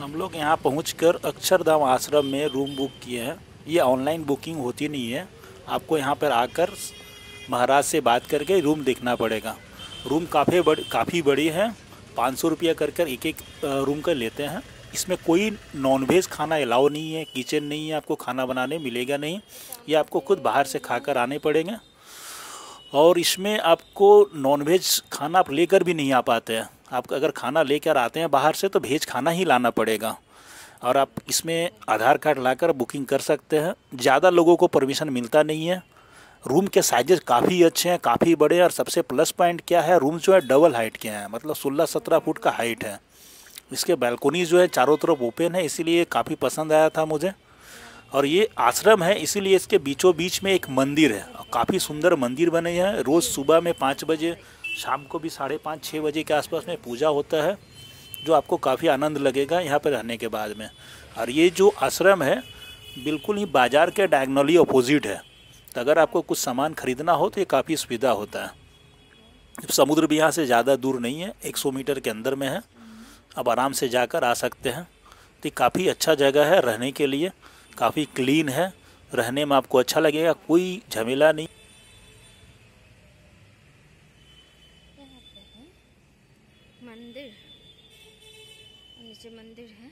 हम लोग यहाँ पहुँच अक्षरधाम आश्रम में रूम बुक किए हैं ये ऑनलाइन बुकिंग होती नहीं है आपको यहाँ पर आकर महाराज से बात करके रूम देखना पड़ेगा रूम काफ़ी बड़ काफ़ी बड़ी है पाँच सौ रुपया कर कर एक एक रूम का लेते हैं इसमें कोई नॉनवेज खाना अलाउ नहीं है किचन नहीं है आपको खाना बनाने मिलेगा नहीं ये आपको खुद बाहर से खा कर आने पड़ेंगे और इसमें आपको नॉनवेज खाना आप लेकर भी नहीं आ पाते हैं आप अगर खाना लेकर आते हैं बाहर से तो भेज खाना ही लाना पड़ेगा और आप इसमें आधार कार्ड लाकर बुकिंग कर सकते हैं ज़्यादा लोगों को परमिशन मिलता नहीं है रूम के साइजेस काफ़ी अच्छे हैं काफ़ी बड़े हैं और सबसे प्लस पॉइंट क्या है रूम जो है डबल हाइट के हैं मतलब सोलह सत्रह फुट का हाइट है इसके बैल्कोनी जो है चारों तरफ ओपन है इसीलिए काफ़ी पसंद आया था मुझे और ये आश्रम है इसीलिए इसके बीचों बीच में एक मंदिर है काफ़ी सुंदर मंदिर बने हैं रोज़ सुबह में पाँच बजे शाम को भी साढ़े पाँच छः बजे के आसपास में पूजा होता है जो आपको काफ़ी आनंद लगेगा यहाँ पर रहने के बाद में और ये जो आश्रम है बिल्कुल ही बाज़ार के डायगनली अपोजिट है तो अगर आपको कुछ सामान खरीदना हो तो ये काफ़ी सुविधा होता है समुद्र भी यहाँ से ज़्यादा दूर नहीं है 100 मीटर के अंदर में है आप आराम से जाकर आ सकते हैं तो काफ़ी अच्छा जगह है रहने के लिए काफ़ी क्लीन है रहने में आपको अच्छा लगेगा कोई झमेला नहीं मंदिर नीचे मंदिर है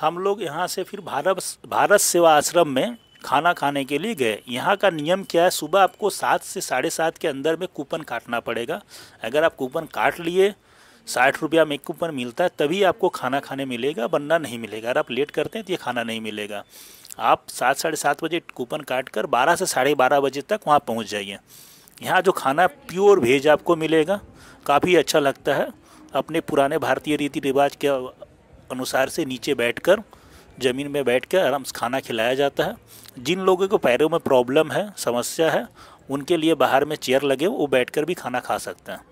हम लोग यहाँ से फिर भारत भारत सेवा आश्रम में खाना खाने के लिए गए यहाँ का नियम क्या है सुबह आपको सात से साढ़े सात के अंदर में कूपन काटना पड़ेगा अगर आप कूपन काट लिए साठ रुपया में कूपन मिलता है तभी आपको खाना खाने मिलेगा बनना नहीं मिलेगा अगर आप लेट करते हैं तो ये खाना नहीं मिलेगा आप सात साढ़े सात बजे कूपन काट कर बारह से साढ़े बारह बजे तक वहाँ पहुँच जाइए यहाँ जो खाना प्योर भेज आपको मिलेगा काफ़ी अच्छा लगता है अपने पुराने भारतीय रीति रिवाज के अनुसार से नीचे बैठकर ज़मीन में बैठ कर आराम से खाना खिलाया जाता है जिन लोगों को पैरों में प्रॉब्लम है समस्या है उनके लिए बाहर में चेयर लगे वो बैठकर भी खाना खा सकते हैं